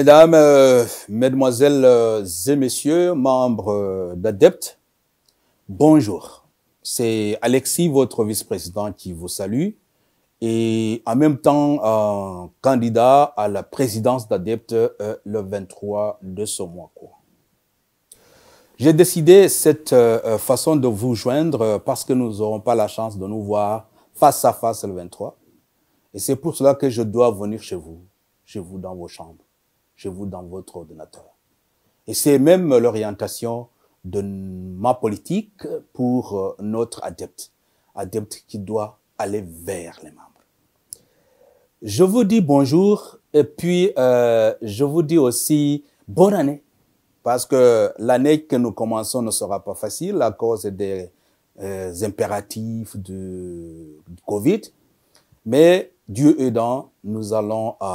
Mesdames, euh, Mesdemoiselles euh, et Messieurs, membres euh, d'ADEPT, bonjour. C'est Alexis, votre vice-président, qui vous salue et en même temps candidat à la présidence d'ADEPT le 23 de ce mois. J'ai décidé cette façon de vous joindre parce que nous n'aurons pas la chance de nous voir face à face le 23. Et c'est pour cela que je dois venir chez vous, chez vous dans vos chambres chez vous dans votre ordinateur. Et c'est même l'orientation de ma politique pour euh, notre adepte, adepte qui doit aller vers les membres. Je vous dis bonjour et puis euh, je vous dis aussi bonne année parce que l'année que nous commençons ne sera pas facile à cause des euh, impératifs du de Covid, mais Dieu aidant, nous allons euh,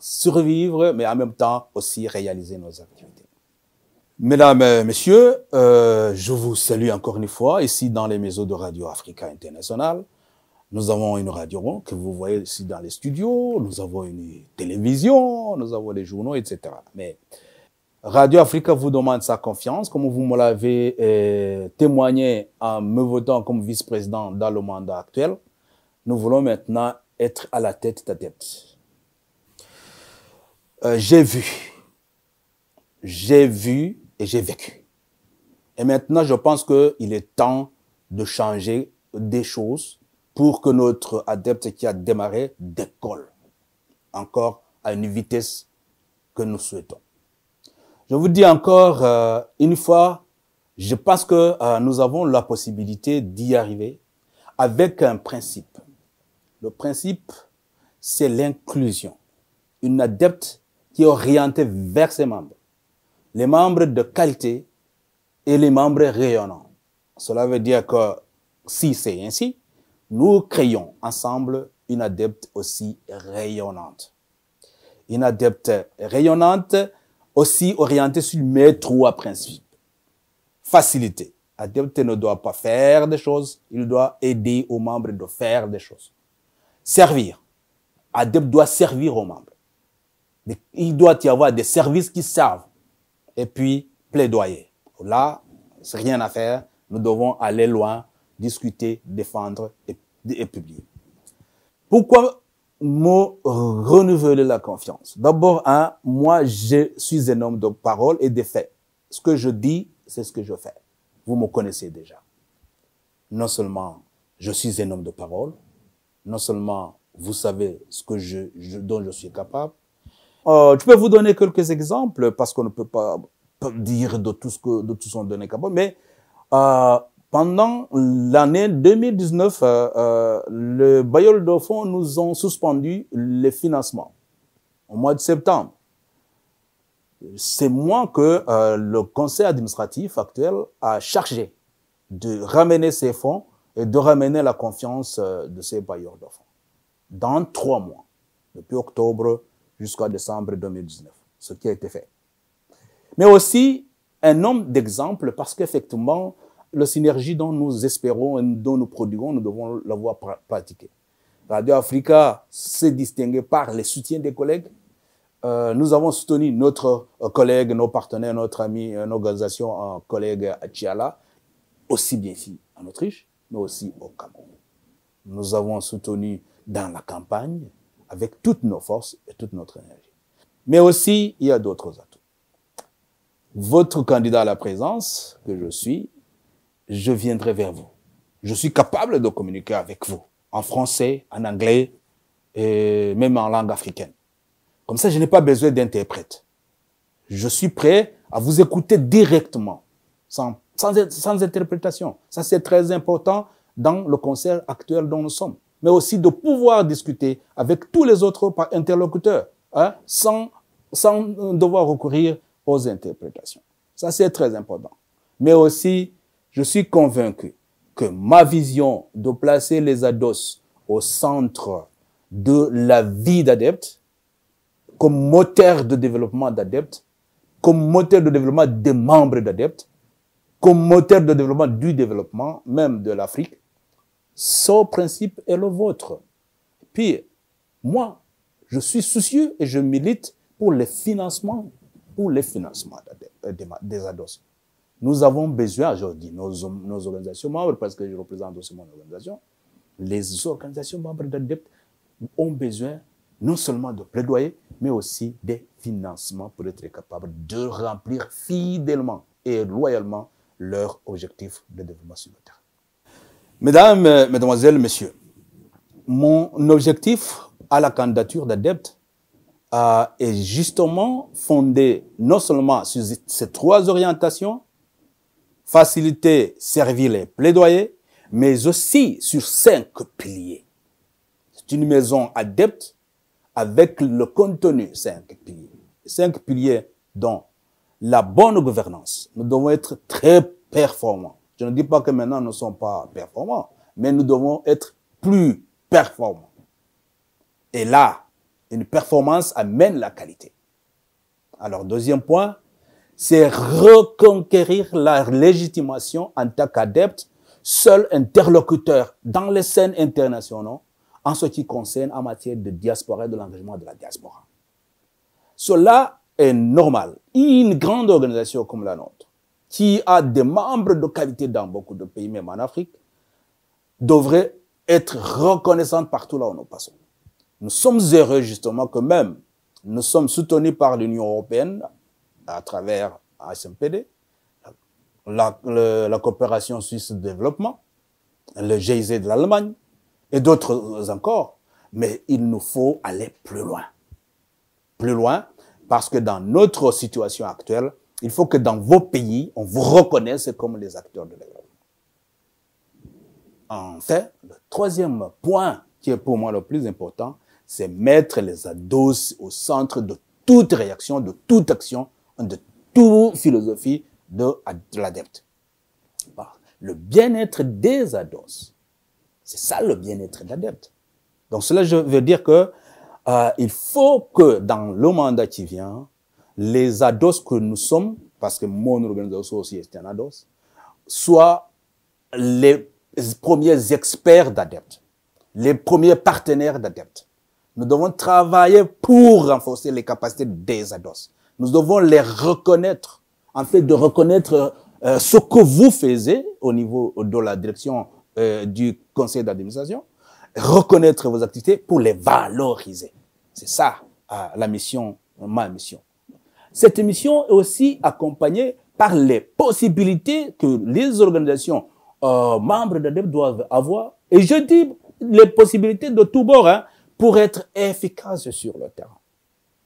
survivre, mais en même temps aussi réaliser nos activités. Mesdames, et Messieurs, euh, je vous salue encore une fois ici dans les maisons de Radio Africa International. Nous avons une radio que vous voyez ici dans les studios, nous avons une télévision, nous avons des journaux, etc. Mais Radio Africa vous demande sa confiance, comme vous me l'avez euh, témoigné en me votant comme vice-président dans le mandat actuel. Nous voulons maintenant être à la tête d'adeptes. Euh, j'ai vu, j'ai vu et j'ai vécu. Et maintenant, je pense qu'il est temps de changer des choses pour que notre adepte qui a démarré décolle encore à une vitesse que nous souhaitons. Je vous dis encore euh, une fois, je pense que euh, nous avons la possibilité d'y arriver avec un principe. Le principe, c'est l'inclusion. Une adepte qui est orientée vers ses membres. Les membres de qualité et les membres rayonnants. Cela veut dire que si c'est ainsi, nous créons ensemble une adepte aussi rayonnante. Une adepte rayonnante aussi orientée sur mes trois principes. Facilité. Adepte ne doit pas faire des choses, il doit aider aux membres de faire des choses. Servir. Adepte doit servir aux membres. Il doit y avoir des services qui servent. Et puis, plaidoyer. Là, c'est rien à faire. Nous devons aller loin, discuter, défendre et, publier. Pourquoi me renouveler la confiance D'abord, hein, moi, je suis un homme de parole et de fait. Ce que je dis, c'est ce que je fais. Vous me connaissez déjà. Non seulement je suis un homme de parole, non seulement vous savez ce que je, je dont je suis capable. Euh, je peux vous donner quelques exemples parce qu'on ne peut pas dire de tout ce que de tout donné capable, mais euh, pendant l'année 2019, euh, euh, le bailleur de fonds nous ont suspendu les financements au mois de septembre. C'est moi que euh, le conseil administratif actuel a chargé de ramener ces fonds et de ramener la confiance euh, de ces bailleurs d'enfants. dans trois mois, depuis octobre jusqu'à décembre 2019, ce qui a été fait. Mais aussi un nombre d'exemples parce qu'effectivement, la synergie dont nous espérons et dont nous produisons, nous devons l'avoir pratiquée. Radio Africa s'est distinguée par le soutien des collègues. Euh, nous avons soutenu notre euh, collègue, nos partenaires, notre ami, une organisation, un collègue à Tchiala, aussi bien ici en Autriche mais aussi au Cameroun. Nous avons soutenu dans la campagne avec toutes nos forces et toute notre énergie. Mais aussi, il y a d'autres atouts. Votre candidat à la présence, que je suis, je viendrai vers vous. Je suis capable de communiquer avec vous en français, en anglais et même en langue africaine. Comme ça, je n'ai pas besoin d'interprète. Je suis prêt à vous écouter directement, sans sans, interprétation. Ça, c'est très important dans le concert actuel dont nous sommes. Mais aussi de pouvoir discuter avec tous les autres interlocuteurs, hein, sans, sans devoir recourir aux interprétations. Ça, c'est très important. Mais aussi, je suis convaincu que ma vision de placer les ados au centre de la vie d'adeptes, comme moteur de développement d'adepte, comme moteur de développement des membres d'adeptes, comme moteur de développement du développement même de l'Afrique, Ce principe est le vôtre. Puis, moi, je suis soucieux et je milite pour les financements, pour les financements des ADOS. Nous avons besoin aujourd'hui, nos, nos, organisations membres, parce que je représente aussi mon organisation, les organisations membres d'ADEPT e ont besoin non seulement de plaidoyer, mais aussi des financements pour être capables de remplir fidèlement et loyalement leur objectif de développement sur le terrain. Mesdames, euh, Mesdemoiselles, Messieurs, mon objectif à la candidature d'adepte euh, est justement fondé non seulement sur ces trois orientations, faciliter, servir les plaidoyers, mais aussi sur cinq piliers. C'est une maison adepte avec le contenu cinq piliers. Cinq piliers dont la bonne gouvernance. Nous devons être très performants. Je ne dis pas que maintenant nous ne sommes pas performants, mais nous devons être plus performants. Et là, une performance amène la qualité. Alors, deuxième point, c'est reconquérir la légitimation en tant qu'adepte, seul interlocuteur dans les scènes internationales en ce qui concerne en matière de diaspora et de l'engagement de la diaspora. Cela est normal. Une grande organisation comme la nôtre, qui a des membres de qualité dans beaucoup de pays, même en Afrique, devrait être reconnaissante partout là où nous passons. Nous sommes heureux justement que même nous sommes soutenus par l'Union européenne à travers l'ASMPD, la, la coopération suisse de développement, le GIZ de l'Allemagne et d'autres encore. Mais il nous faut aller plus loin. Plus loin parce que dans notre situation actuelle, il faut que dans vos pays, on vous reconnaisse comme les acteurs de En fait, le troisième point qui est pour moi le plus important, c'est mettre les ados au centre de toute réaction, de toute action, de toute philosophie de, l'adepte. Le bien-être des ados, c'est ça le bien-être d'adepte. Donc cela je veux dire que euh, il faut que dans le mandat qui vient, les ados que nous sommes, parce que mon organisation aussi est un ados, soient les premiers experts d'adeptes, les premiers partenaires d'adeptes. Nous devons travailler pour renforcer les capacités des ados. Nous devons les reconnaître, en fait, de reconnaître euh, ce que vous faisiez au niveau de la direction euh, du conseil d'administration, reconnaître vos activités pour les valoriser. C'est ça euh, la mission, ma mission. Cette mission est aussi accompagnée par les possibilités que les organisations euh, membres d'ADEP doivent avoir. Et je dis les possibilités de tout bords hein, pour être efficaces sur le terrain.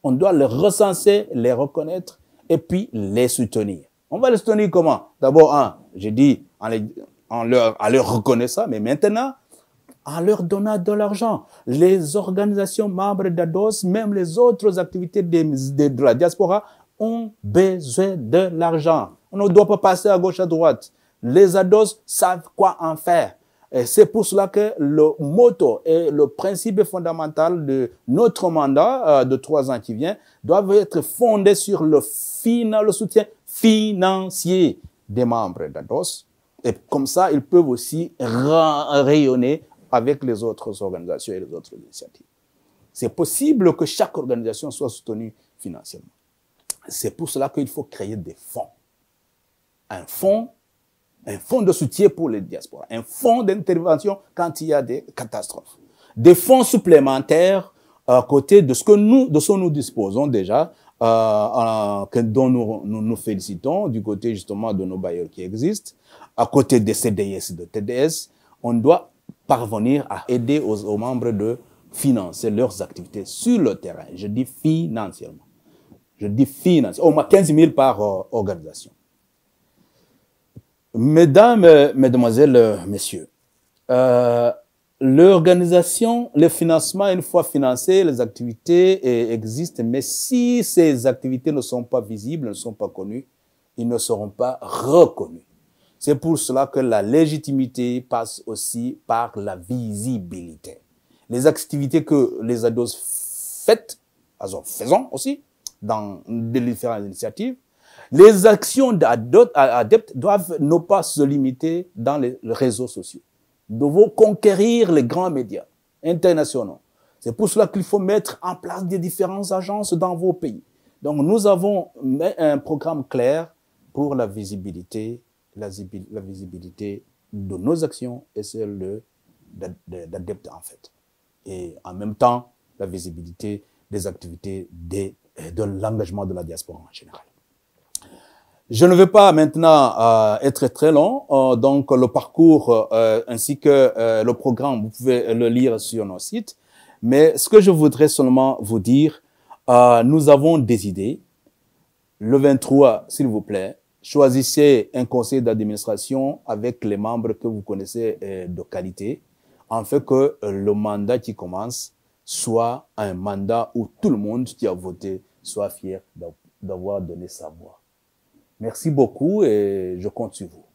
On doit les recenser, les reconnaître et puis les soutenir. On va les soutenir comment D'abord, je j'ai dit les, leur, en leur reconnaissant, mais maintenant, en leur donnant de l'argent. Les organisations membres d'ADOS, même les autres activités de, la diaspora, ont besoin de l'argent. On ne doit pas passer à gauche, à droite. Les ADOS savent quoi en faire. Et c'est pour cela que le motto et le principe fondamental de notre mandat euh, de trois ans qui vient doivent être fondés sur le, final, le soutien financier des membres d'ADOS. Et comme ça, ils peuvent aussi rayonner avec les autres organisations et les autres initiatives. C'est possible que chaque organisation soit soutenue financièrement. C'est pour cela qu'il faut créer des fonds. Un fonds, un fonds de soutien pour les diasporas, un fonds d'intervention quand il y a des catastrophes. Des fonds supplémentaires à côté de ce que nous, de ce nous disposons déjà, euh, euh, que, dont nous, nous, nous félicitons du côté justement de nos bailleurs qui existent, à côté des CDS et de TDS, on doit parvenir à aider aux, membres de financer leurs activités sur le terrain. Je dis financièrement. Je dis financièrement. au moins 15 000 par euh, organisation. Mesdames, euh, Mesdemoiselles, euh, Messieurs, l'organisation, le financement, une fois financé, les activités existent, mais si ces activités ne sont pas visibles, ne sont pas connues, ils ne seront pas reconnus. C'est pour cela que la légitimité passe aussi par la visibilité. Les activités que les ados font faisons aussi, dans des différentes initiatives, les actions d'adeptes doivent ne pas se limiter dans les réseaux sociaux. Nous devons conquérir les grands médias internationaux. C'est pour cela qu'il faut mettre en place des différentes agences dans vos pays. Donc nous avons un programme clair pour la visibilité la, visibilité de nos actions et celle de, d'adeptes, en fait. Et en même temps, la visibilité des activités des, de l'engagement de la diaspora en général. Je ne vais pas maintenant euh, être très long, euh, donc le parcours euh, ainsi que le programme, vous pouvez le lire sur nos sites. Mais ce que je voudrais seulement vous dire, nous avons des idées. Le 23, s'il vous plaît, Choisissez un conseil d'administration avec les membres que vous connaissez euh, de qualité, en fait que euh, le mandat qui commence soit un mandat où tout le monde qui a voté soit fier d'avoir donné sa voix. Merci beaucoup et je compte sur vous.